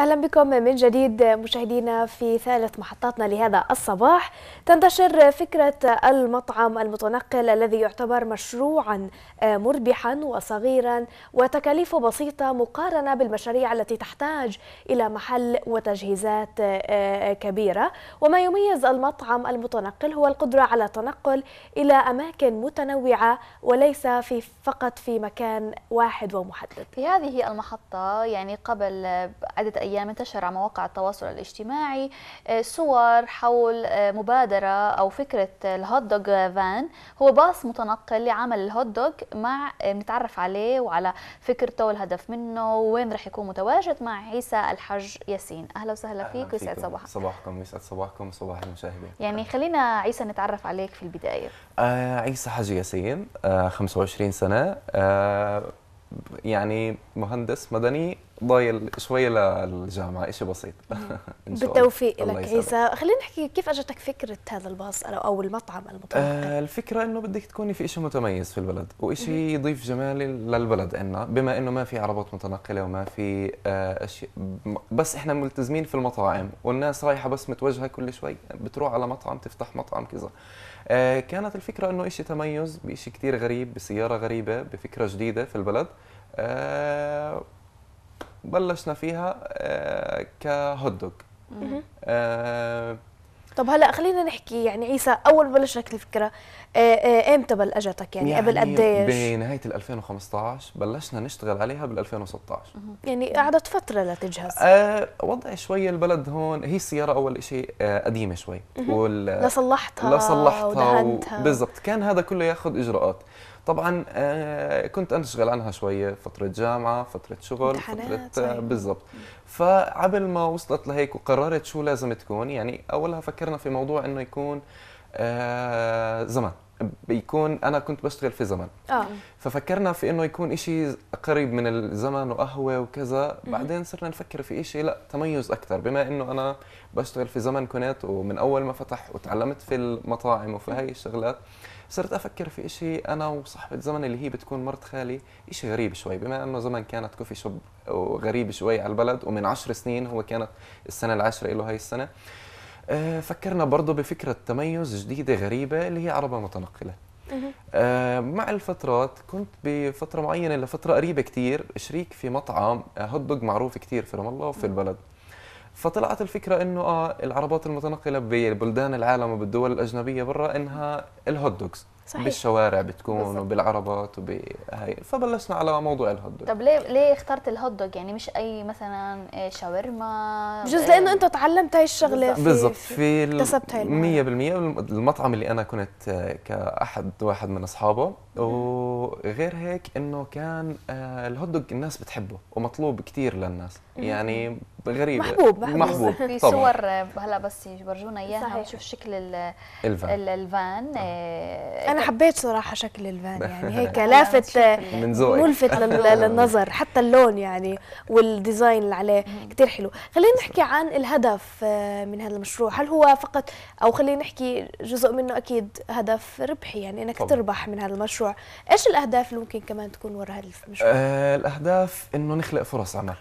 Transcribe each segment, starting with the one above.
أهلا بكم من جديد مشاهدينا في ثالث محطاتنا لهذا الصباح تنتشر فكرة المطعم المتنقل الذي يعتبر مشروعا آه، مربحا وصغيرا وتكاليفه بسيطة مقارنة بالمشاريع التي تحتاج إلى محل وتجهيزات آه، آه، كبيرة وما يميز المطعم المتنقل هو القدرة على التنقل إلى أماكن متنوعة وليس في فقط في مكان واحد ومحدد في هذه المحطة يعني قبل عدة أيام الأيام انتشر على مواقع التواصل الاجتماعي آه، صور حول آه، مبادرة أو فكرة آه، الهوت دوغ فان هو باص متنقل لعمل الهوت دوغ مع بنتعرف عليه وعلى فكرته والهدف منه وين رح يكون متواجد مع عيسى الحج ياسين أهلا وسهلا فيك ويسعد صباحك صباحكم يسعد صباحكم صباح المشاهدين يعني خلينا عيسى نتعرف عليك في البداية آه عيسى حج ياسين آه 25 سنة آه يعني مهندس مدني ضايل شوي للجامعه شيء بسيط بالتوفيق لك عيسى خلينا نحكي كيف اجتك فكره هذا الباص او المطعم المتنقل آه الفكره انه بدك تكوني في شيء متميز في البلد وشيء يضيف جمال للبلد عنا بما انه ما في عربات متنقله وما في آه اشياء بس احنا ملتزمين في المطاعم والناس رايحه بس متوجهه كل شوي بتروح على مطعم تفتح مطعم كذا آه، كانت الفكرة انه اشي تميز باشي كتير غريب بسيارة غريبة بفكرة جديدة في البلد آه، بلشنا فيها آه، كهوت دوغ طب هلا خلينا نحكي يعني عيسى اول بلشت الفكره آه، آه، امتى بلشتك يعني, يعني قبل يعني قديش؟ بنهايه ال 2015 بلشنا نشتغل عليها بال 2016 يعني قعدت فتره لتجهز أه وضع شوي البلد هون هي السياره اول شيء آه، قديمه شوي لصلحتها لصلحتها بالضبط كان هذا كله ياخذ اجراءات طبعا آه، كنت انشغل عنها شويه فتره جامعه فتره شغل فتره آه، أيوة. بالضبط فعبل ما وصلت لهيك وقررت شو لازم تكون يعني اولها فكرنا في موضوع انه يكون آه، زمان بيكون انا كنت بشتغل في زمن اه ففكرنا في انه يكون شيء قريب من الزمن وقهوه وكذا بعدين صرنا نفكر في شيء لا تميز اكثر بما انه انا بشتغل في زمن كنت ومن اول ما فتح وتعلمت في المطاعم وفي هاي الشغلات صرت افكر في شيء انا وصاحبه زمن اللي هي بتكون مرت خالي شيء غريب شوي بما انه زمن كانت كوفي شوب وغريب شوي على البلد ومن عشر سنين هو كانت السنه العاشره له هاي السنه آه، فكرنا برضه بفكرة تميز جديدة غريبة اللي هي عربة متنقلة آه، مع الفترات كنت بفترة معينة لفترة قريبة كتير شريك في مطعم هوت آه، دوغ معروف كتير في رام الله وفي البلد فطلعت الفكرة انه اه العربات المتنقلة ببلدان العالم وبالدول الاجنبية برا انها الهوت دوغز صحيح. بالشوارع بتكون بالزبط. وبالعربات وبهي فبلشنا على موضوع الهوت دوج طب ليه ليه اخترت الهوت دوج يعني مش اي مثلا آه، شاورما بجوز آه، لانه انت تعلمت هاي الشغله بالضبط في اكتسبت هاي 100% المطعم اللي انا كنت آه، كاحد واحد من اصحابه وغير هيك انه كان الهوت دوج الناس بتحبه ومطلوب كثير للناس يعني غريبه محبوب محبوب, محبوب. في صور هلا بس برجونا اياها بنشوف شكل الفان الفان انا انا حبيت صراحه شكل الفان يعني هيك لافت ملفت للنظر حتى اللون يعني والديزاين اللي عليه كثير حلو خلينا نحكي عن الهدف آه، من هذا المشروع هل هو فقط او خلينا نحكي جزء منه اكيد هدف ربحي يعني انك طبعا. تربح من هذا المشروع ايش الاهداف اللي ممكن كمان تكون وراء هذا المشروع أه الاهداف انه نخلق فرص عمل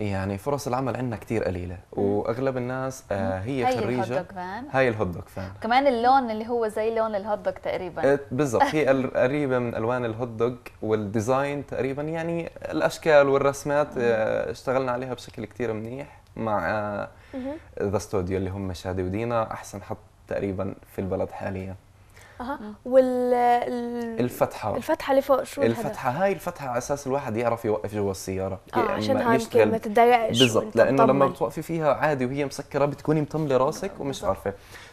يعني فرص العمل عندنا كثير قليله واغلب الناس آه هي خريجه هاي الهوت دوغ فان هاي الهوت دوغ فان كمان اللون اللي هو زي لون الهوت دوغ تقريبا بالضبط هي قريبه من الوان الهوت دوغ والديزاين تقريبا يعني الاشكال والرسمات آه، اشتغلنا عليها بشكل كثير منيح مع ذا آه، ستوديو اللي هم شادي ودينا احسن حط تقريبا في البلد حاليا اها وال الفتحه الفتحه اللي فوق شو الفتحه هاي الفتحه على اساس الواحد يعرف يوقف جوا السياره آه يعني عشان هاي يشتغل ما تتضايقش بالضبط لانه لما بتوقفي فيها عادي وهي مسكره بتكوني مطمله راسك ومش عارفه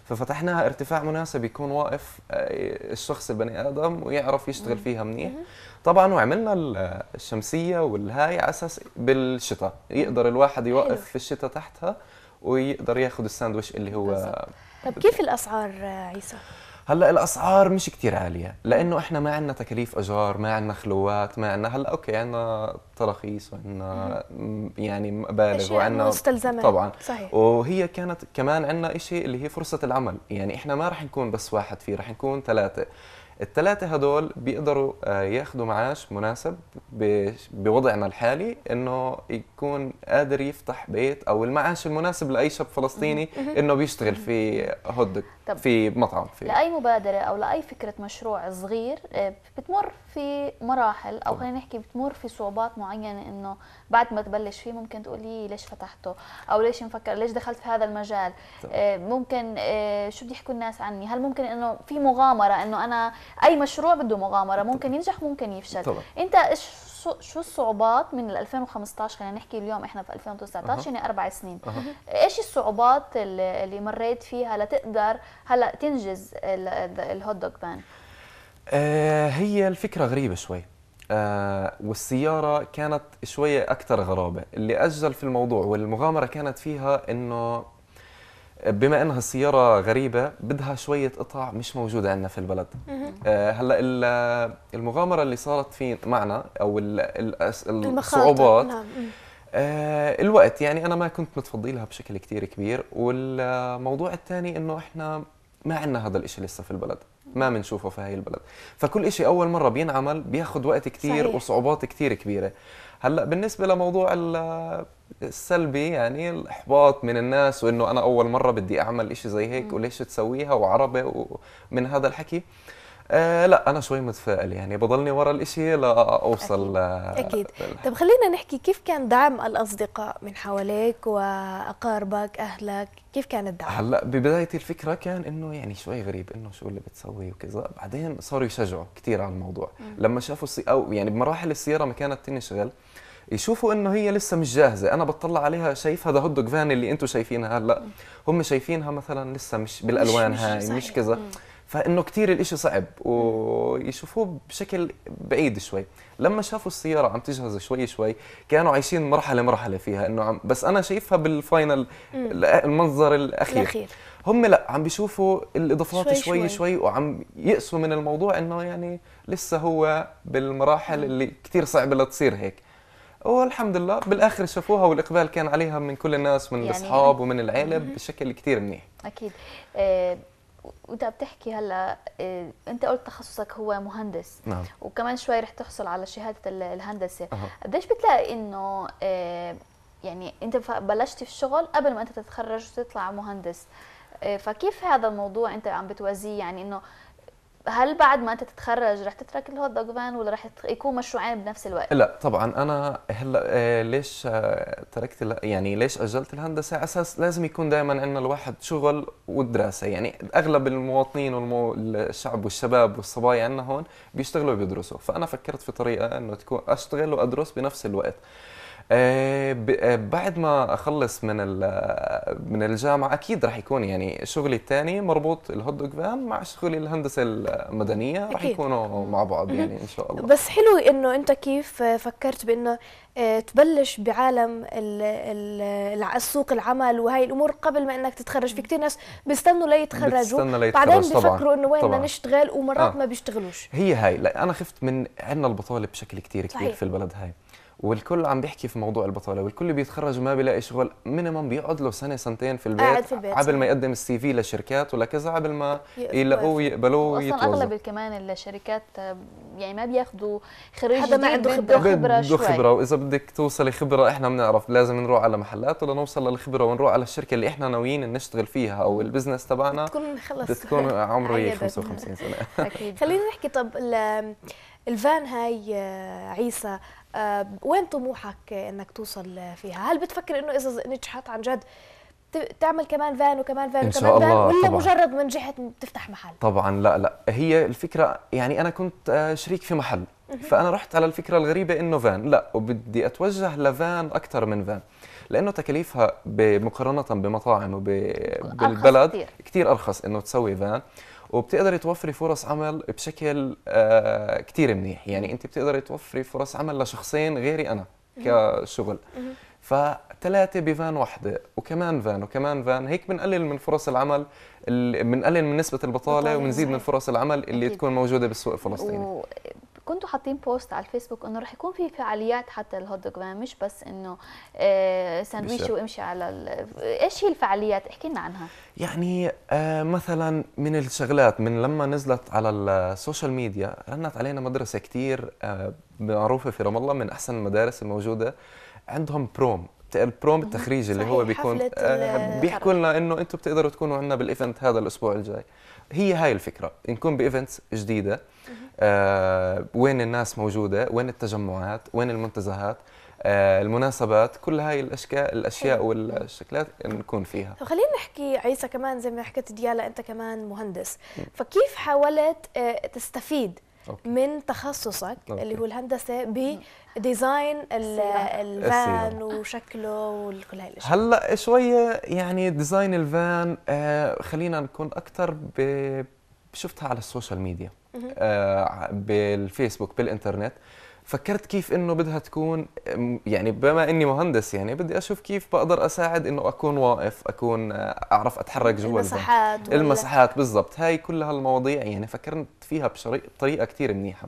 ففتحناها ارتفاع مناسب يكون واقف آه، الشخص البني ادم ويعرف يشتغل فيها منيح طبعا وعملنا الشمسيه والهاي على اساس بالشتاء يقدر الواحد يوقف في الشتاء تحتها ويقدر ياخذ الساندويش اللي هو بالزبط. طب كيف الاسعار آه، عيسى هلا الاسعار مش كتير عاليه لانه احنا ما عندنا تكاليف اجار ما عندنا خلوات ما عندنا هلا اوكي عندنا تراخيص وعندنا يعني مبالغ وعندنا مستلزمات طبعا صحيح. وهي كانت كمان عندنا شيء اللي هي فرصه العمل يعني احنا ما رح نكون بس واحد فيه رح نكون ثلاثه الثلاثه هدول بيقدروا آه، ياخذوا معاش مناسب بوضعنا الحالي انه يكون قادر يفتح بيت او المعاش المناسب لاي شاب فلسطيني انه بيشتغل في هود في مطعم في لاي مبادره او لاي فكره مشروع صغير آه، بتمر في مراحل او خلينا نحكي بتمر في صعوبات معينه انه بعد ما تبلش فيه ممكن تقول لي ليش فتحته او ليش مفكر ليش دخلت في هذا المجال آه، ممكن شو بده يحكوا الناس عني هل ممكن انه في مغامره انه انا اي مشروع بده مغامره ممكن ينجح ممكن يفشل طبعا. انت شو الصعوبات من 2015 خلينا نحكي اليوم احنا في 2019 يعني اربع سنين أه. ايش الصعوبات اللي مريت فيها لتقدر هلا تنجز الهوت دوغ بان آه، هي الفكره غريبه شوي آه، والسيارة كانت شوية أكثر غرابة اللي أجل في الموضوع والمغامرة كانت فيها أنه بما انها السياره غريبه بدها شويه قطع مش موجوده عندنا في البلد آه، هلا المغامره اللي صارت في معنا او الصعوبات نعم. آه، الوقت يعني انا ما كنت متفضي لها بشكل كثير كبير والموضوع الثاني انه احنا ما عندنا هذا الشيء لسه في البلد ما بنشوفه في هاي البلد فكل شيء اول مره بينعمل بياخذ وقت كثير وصعوبات كثير كبيره هلا بالنسبه لموضوع السلبي يعني الاحباط من الناس وانه انا اول مره بدي اعمل إشي زي هيك وليش تسويها وعربي ومن هذا الحكي آه لا انا شوي متفائل يعني بضلني ورا الإشي لاوصل اكيد, أكيد. طب خلينا نحكي كيف كان دعم الاصدقاء من حواليك واقاربك اهلك كيف كان الدعم هلا ببدايه الفكره كان انه يعني شوي غريب انه شو اللي بتسوي وكذا بعدين صاروا يشجعوا كثير على الموضوع م. لما شافوا السي... او يعني بمراحل السياره ما كانت تنشغل يشوفوا انه هي لسه مش جاهزه انا بطلع عليها شايف هذا هوت دوج فان اللي انتم شايفينها هلا هم شايفينها مثلا لسه مش بالالوان مش هاي مش, مش كذا فانه كثير الإشي صعب ويشوفوه بشكل بعيد شوي لما شافوا السياره عم تجهز شوي شوي كانوا عايشين مرحله مرحله فيها انه عم بس انا شايفها بالفاينل المنظر الاخير, الأخير. هم لا عم بيشوفوا الاضافات شوي شوي, شوي, شوي وعم يأسوا من الموضوع انه يعني لسه هو بالمراحل اللي كثير صعبه لتصير هيك والحمد لله بالاخر شافوها والاقبال كان عليها من كل الناس من يعني الاصحاب ومن العيله بشكل كثير منيح اكيد آه، وانت بتحكي هلا إيه، انت قلت تخصصك هو مهندس نعم. وكمان شوي رح تحصل على شهاده الهندسه قديش بتلاقي انه إيه، يعني انت بلشتي في الشغل قبل ما انت تتخرج وتطلع مهندس إيه، فكيف هذا الموضوع انت عم بتوازيه يعني انه هل بعد ما انت تتخرج رح تترك الهوت دوغ فان ولا رح يكون مشروعين بنفس الوقت؟ لا طبعا انا هلا آه، ليش آه، تركت يعني ليش اجلت الهندسه؟ اساس لازم يكون دائما عندنا الواحد شغل ودراسه يعني اغلب المواطنين والشعب والشباب والصبايا عندنا هون بيشتغلوا وبيدرسوا فانا فكرت في طريقه انه تكون اشتغل وادرس بنفس الوقت آه، آه، بعد ما اخلص من آه، من الجامعه اكيد راح يكون يعني شغلي الثاني مربوط الهوت دوغ فان مع شغلي الهندسه المدنيه راح يكونوا مع بعض يعني ان شاء الله بس حلو انه انت كيف فكرت بانه تبلش بعالم السوق العمل وهي الامور قبل ما انك تتخرج في كثير ناس بيستنوا ليتخرجوا بعدين بيفكروا انه وين بدنا نشتغل ومرات آه. ما بيشتغلوش هي هاي لا انا خفت من عندنا البطاله بشكل كثير كبير في البلد هاي والكل عم بيحكي في موضوع البطاله والكل بيتخرج وما بيلاقي شغل مينيمم بيقعد له سنه سنتين في البيت, في البيت. ما يقدم السي في لشركات ولا كذا قبل ما يلاقوه يقبلوه ويتوظف اصلا اغلب كمان الشركات يعني ما بياخذوا خريج حدا ما عنده خبره خبره شوي خبره واذا بدك توصلي خبره احنا بنعرف لازم نروح على محلات ولا نوصل للخبره ونروح على الشركه اللي احنا ناويين نشتغل فيها او البزنس تبعنا تكون خلص تكون عمره 55 سنه اكيد خلينا نحكي طب الفان هاي آه، عيسى آه، وين طموحك انك توصل فيها هل بتفكر انه اذا نجحت عن جد تعمل كمان فان وكمان فان إن شاء وكمان فان ولا طبعًا. مجرد ما نجحت بتفتح محل طبعا لا لا هي الفكره يعني انا كنت آه، شريك في محل فانا رحت على الفكره الغريبه انه فان لا وبدي اتوجه لفان اكثر من فان لانه تكاليفها بمقارنه بمطاعم وبالبلد كثير ارخص انه تسوي فان وبتقدري توفري فرص عمل بشكل آه، كتير منيح يعني انت بتقدري توفري فرص عمل لشخصين غيري انا كشغل فثلاثة بفان واحدة وكمان فان وكمان فان هيك بنقلل من فرص العمل بنقلل من نسبة البطالة وبنزيد من فرص العمل اللي أكيد. تكون موجودة بالسوق الفلسطيني كنتوا حاطين بوست على الفيسبوك انه رح يكون في فعاليات حتى الهوت دوج مش بس انه آه ساندويش وامشي على ايش هي الفعاليات احكي لنا عنها يعني آه، مثلا من الشغلات من لما نزلت على السوشيال ميديا رنت علينا مدرسه كثير آه، معروفه في رام الله من احسن المدارس الموجوده عندهم بروم البروم التخريج اللي هو بيكون آه، بيحكوا لنا انه انتم بتقدروا تكونوا عندنا بالايفنت هذا الاسبوع الجاي هي هاي الفكره نكون بايفنتس جديده آه وين الناس موجوده وين التجمعات وين المنتزهات آه المناسبات كل هاي الاشكال الاشياء والشكلات نكون فيها خلينا نحكي عيسى كمان زي ما حكيت ديالا انت كمان مهندس فكيف حاولت آه، تستفيد أوكي. من تخصصك أوكي. اللي هو الهندسه بديزاين الفان وشكله وكل هاي الاشياء هلا شويه يعني ديزاين الفان آه خلينا نكون اكثر شفتها على السوشيال ميديا آه، بالفيسبوك بالانترنت فكرت كيف انه بدها تكون يعني بما اني مهندس يعني بدي اشوف كيف بقدر اساعد انه اكون واقف اكون آه، اعرف اتحرك جوا المساحات المساحات بالضبط هاي كلها المواضيع يعني فكرت فيها بطريقه كثير منيحه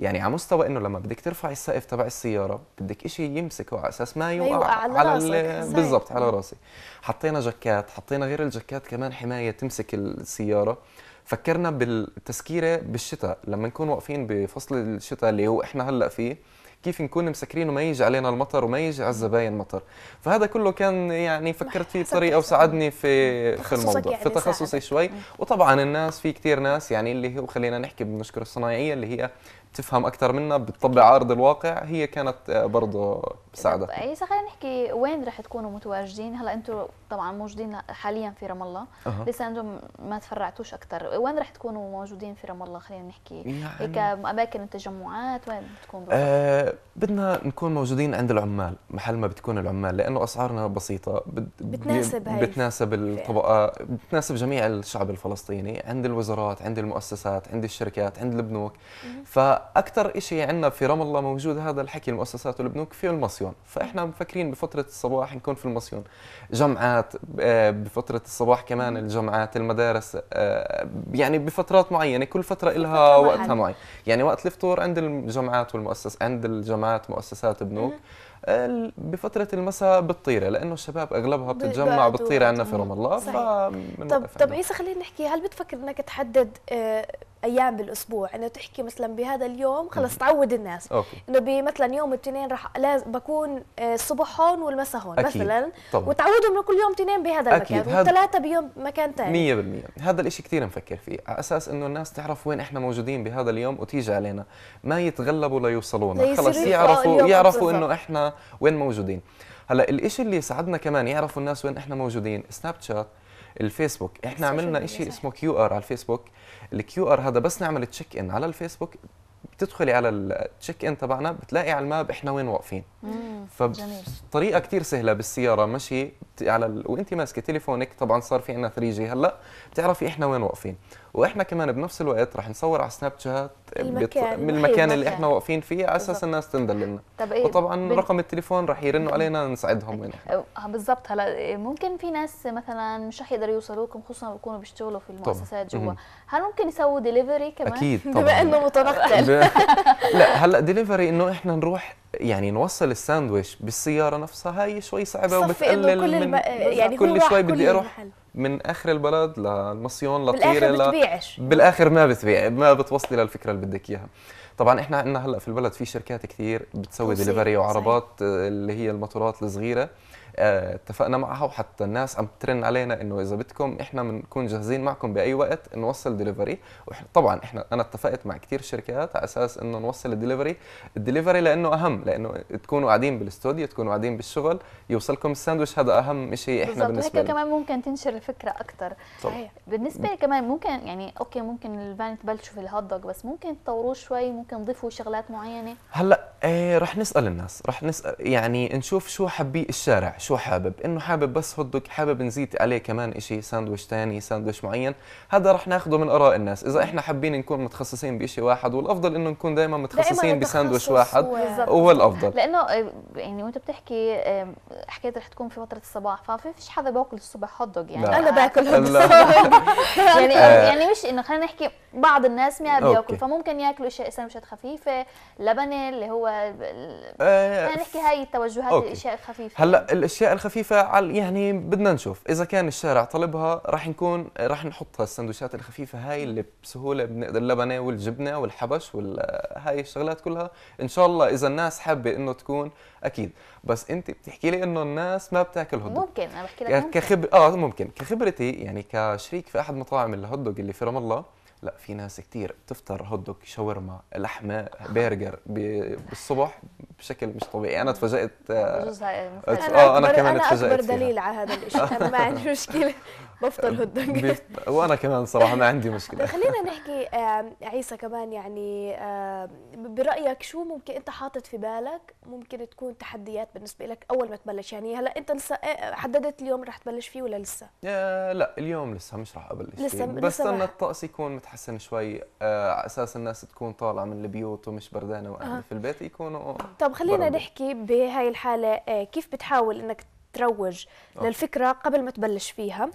يعني على مستوى انه لما بدك ترفعي السقف تبع السياره بدك شيء يمسكه على اساس ما يوقع أيوة على, على بالضبط على راسي حطينا جاكات حطينا غير الجاكات كمان حمايه تمسك السياره فكرنا بالتسكيره بالشتاء لما نكون واقفين بفصل الشتاء اللي هو احنا هلا فيه كيف نكون مسكرين وما يجي علينا المطر وما يجي على الزباين مطر فهذا كله كان يعني فكرت فيه بطريقه وساعدني في في الموضوع يعني في تخصصي شوي وطبعا الناس في كثير ناس يعني اللي هو خلينا نحكي بنشكر الصنايعيه اللي هي تفهم اكثر منا بتطبع عارض الواقع هي كانت برضه بساعدها هسه خلينا نحكي وين رح تكونوا متواجدين هلا انتم طبعا موجودين حاليا في رام الله أه. لسه انتم ما تفرعتوش اكثر وين رح تكونوا موجودين في رام الله خلينا نحكي يعني هيك اماكن التجمعات وين بتكون آه بدنا نكون موجودين عند العمال محل ما بتكون العمال لانه اسعارنا بسيطه بت بتناسب هاي بتناسب الطبقه بتناسب جميع الشعب الفلسطيني عند الوزارات عند المؤسسات عند الشركات عند البنوك ف فاكثر شيء عندنا في رام الله موجود هذا الحكي المؤسسات والبنوك في المصيون فاحنا مفكرين بفتره الصباح نكون في المصيون جمعات آه، بفتره الصباح كمان الجمعات المدارس آه، يعني بفترات معينه كل فتره لها وقتها معين يعني وقت الفطور عند الجمعات والمؤسس عند الجمعات مؤسسات بنوك آه، بفترة المساء بالطيرة لأنه الشباب أغلبها بتتجمع بالطيرة عندنا في رام الله طب طب عيسى خلينا نحكي هل بتفكر أنك تحدد ايام بالاسبوع انه تحكي مثلا بهذا اليوم خلص تعود الناس أوكي. انه مثلا يوم الاثنين راح لازم بكون آه، الصبح هون والمساء هون أكيد. مثلا طبعا. وتعودهم انه كل يوم اثنين بهذا المكان وثلاثة بيوم مكان ثاني 100% هذا الشيء كثير نفكر فيه على اساس انه الناس تعرف وين احنا موجودين بهذا اليوم وتيجي علينا ما يتغلبوا ليوصلونا خلص يعرفوا يعرفوا انه احنا وين موجودين هلا الشيء اللي ساعدنا كمان يعرفوا الناس وين احنا موجودين سناب شات الفيسبوك احنا عملنا شيء اسمه كيو ار على الفيسبوك الكيو ار هذا بس نعمل تشيك ان على الفيسبوك بتدخلي على التشيك ان تبعنا بتلاقي على الماب احنا وين واقفين فطريقه كثير سهله بالسياره مشي على ال... وانت ماسكه تليفونك طبعا صار في عندنا 3 جي هلا بتعرفي احنا وين واقفين واحنا كمان بنفس الوقت رح نصور على سناب شات بت... من أيوة، المكان اللي احنا واقفين فيه على اساس الناس تندل لنا طب إيه وطبعا بال... رقم التليفون رح يرنوا علينا نساعدهم وين احنا آه، بالضبط هلا ممكن في ناس مثلا مش رح يقدروا يوصلوا لكم خصوصا بيكونوا بيشتغلوا في المؤسسات جوا هل ممكن يسووا ديليفري كمان اكيد طبعا بما انه متنقل لا هلا ديليفري انه احنا نروح يعني نوصل الساندويش بالسياره نفسها هي شوي صعبه وبتقلل كل من آه، يعني كل شوي بدي اروح من اخر البلد للمصيون لطيره بالاخر ما بتبيعش بالاخر ما بتبيع ما بتوصلي للفكره اللي بدك اياها طبعا احنا عندنا هلا في البلد في شركات كثير بتسوي ديليفري وعربات آه، اللي هي الموتورات الصغيره اتفقنا معها وحتى الناس عم ترن علينا انه اذا بدكم احنا بنكون جاهزين معكم باي وقت نوصل دليفري طبعا احنا انا اتفقت مع كثير شركات على اساس انه نوصل الدليفري الدليفري لانه اهم لانه تكونوا قاعدين بالاستوديو تكونوا قاعدين بالشغل يوصلكم الساندويتش هذا اهم شيء احنا بالنسبه لنا كمان ممكن تنشر الفكره اكثر بالنسبه لي كمان ممكن يعني اوكي ممكن الفان تبلشوا في الهوت دوج بس ممكن تطوروه شوي ممكن تضيفوا شغلات معينه هلا ايه رح نسال الناس رح نسال يعني نشوف شو حبي الشارع شو شو حابب انه حابب بس هوت دوج حابب نزيد عليه كمان إشي ساندويش تاني ساندويش معين هذا رح ناخده من اراء الناس اذا احنا حابين نكون متخصصين بإشي واحد والافضل انه نكون دائما متخصصين بساندويش واحد هو الافضل لانه آه، يعني وانت بتحكي حكيت رح تكون في فتره الصباح فما فيش حدا باكل الصبح هوت دوج يعني لا. انا باكل هوت يعني آه. آه، يعني مش انه خلينا نحكي بعض الناس ما بياكل فممكن ياكلوا اشياء سندويشات خفيفه لبنه اللي هو خلينا نحكي هاي التوجهات الاشياء الخفيفه هلا الاشياء الخفيفه يعني بدنا نشوف اذا كان الشارع طلبها راح نكون راح نحط هالسندويشات الخفيفه هاي اللي بسهوله بنقدر اللبنه والجبنه والحبش وهاي الشغلات كلها ان شاء الله اذا الناس حابه انه تكون اكيد بس انت بتحكي لي انه الناس ما بتاكل هوت دوغ ممكن انا بحكي لك يعني ممكن كخبر اه ممكن كخبرتي يعني كشريك في احد مطاعم الهوت دوغ اللي في رام الله لا في ناس كثير بتفطر هوت دوج شاورما لحمه برجر بالصبح بشكل مش طبيعي انا تفاجات آه, آه انا كمان تفاجات اكبر دليل على هذا الشيء انا ما عندي مشكله بفطر هوت دوج وانا كمان صراحه ما عندي مشكله خلينا نحكي عيسى كمان يعني برايك شو ممكن انت حاطط في بالك ممكن تكون تحديات بالنسبه لك اول ما تبلش يعني هلا انت لسه آه، حددت اليوم رح تبلش فيه ولا لسه؟ لا اليوم لسه مش رح ابلش فيه. بس لسه ان الطقس يكون تتحسن شوي آه، على اساس الناس تكون طالعه من البيوت ومش بردانه وقاعده آه. في البيت يكونوا طب خلينا برمج. نحكي بهاي الحاله آه، كيف بتحاول انك تروج آه. للفكره قبل ما تبلش فيها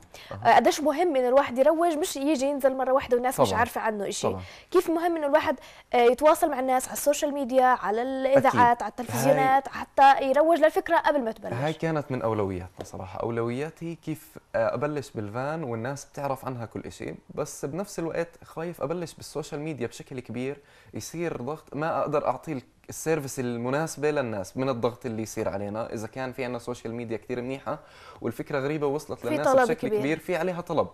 أه. قديش مهم انه الواحد يروج مش يجي ينزل مره واحده والناس طبعًا. مش عارفه عنه شيء كيف مهم انه الواحد آه، يتواصل مع الناس على السوشيال ميديا على الاذاعات على التلفزيونات هاي. حتى يروج للفكره قبل ما تبلش هاي كانت من اولوياتنا صراحه اولوياتي كيف آه، ابلش بالفان والناس بتعرف عنها كل شيء بس بنفس الوقت خايف ابلش بالسوشيال ميديا بشكل كبير يصير ضغط ما اقدر اعطي السيرفيس المناسبه للناس من الضغط اللي يصير علينا اذا كان في عندنا سوشيال ميديا كثير منيحه والفكره غريبه وصلت للناس بشكل كبير. كبير في عليها طلب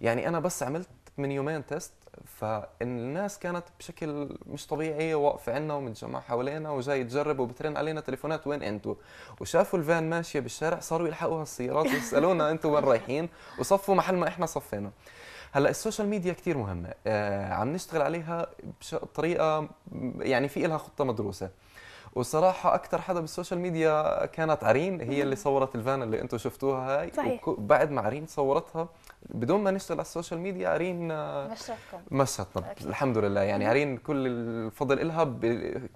يعني انا بس عملت من يومين تيست فالناس كانت بشكل مش طبيعي واقفه عنا ومتجمع حوالينا وجاي تجرب وبترن علينا تليفونات وين انتوا وشافوا الفان ماشيه بالشارع صاروا يلحقوا هالسيارات ويسالونا انتوا وين رايحين وصفوا محل ما احنا صفينا هلا السوشيال ميديا كثير مهمه آه عم نشتغل عليها بطريقه يعني في لها خطه مدروسه وصراحة أكثر حدا بالسوشيال ميديا كانت عرين هي اللي صورت الفان اللي أنتم شفتوها هاي صحيح. بعد ما عرين صورتها بدون ما نشتغل على السوشيال ميديا عرين آه، مشتنا أكيد. الحمد لله يعني عرين كل الفضل إلها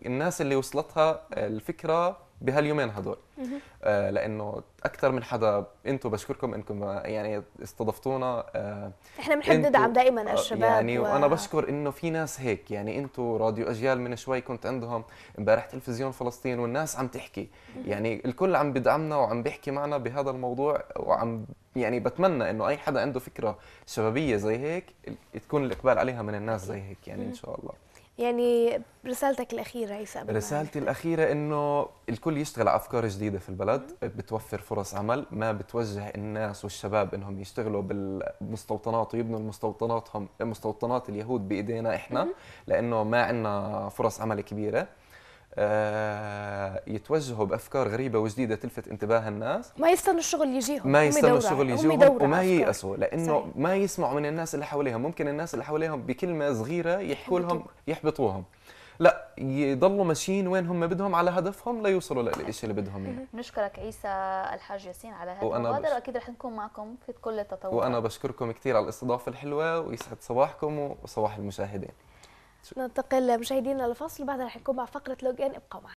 الناس اللي وصلتها آه، الفكرة بهاليومين هدول آه لانه اكثر من حدا انتم بشكركم انكم يعني استضفتونا آه احنا بنحب ندعم دائما الشباب آه، يعني و... وانا بشكر انه في ناس هيك يعني انتم راديو اجيال من شوي كنت عندهم امبارح تلفزيون فلسطين والناس عم تحكي يعني الكل عم بدعمنا وعم بيحكي معنا بهذا الموضوع وعم يعني بتمنى انه اي حدا عنده فكره شبابيه زي هيك تكون الاقبال عليها من الناس زي هيك يعني ان شاء الله يعني رسالتك الأخيرة عيسى رسالتي الأخيرة إنه الكل يشتغل على أفكار جديدة في البلد بتوفر فرص عمل ما بتوجه الناس والشباب إنهم يشتغلوا بالمستوطنات ويبنوا المستوطناتهم مستوطنات اليهود بإيدينا إحنا لأنه ما عندنا فرص عمل كبيرة آه، يتوجهوا بافكار غريبه وجديده تلفت انتباه الناس ما يستنوا الشغل يجيهم ما يستنوا الشغل يجيهم وما ييأسوا لانه صحيح. ما يسمعوا من الناس اللي حواليهم ممكن الناس اللي حواليهم بكلمه صغيره يحكوا لهم يحبطوهم لا يضلوا ماشيين وين هم بدهم على هدفهم ليوصلوا للشيء اللي بدهم اياه بنشكرك عيسى الحاج ياسين على هذا المبادره واكيد رح نكون معكم في كل التطورات وانا بشكركم كثير على الاستضافه الحلوه ويسعد صباحكم وصباح المشاهدين ننتقل مشاهدينا لفصل بعدها رح نكون مع فقره لوج ان ابقوا معنا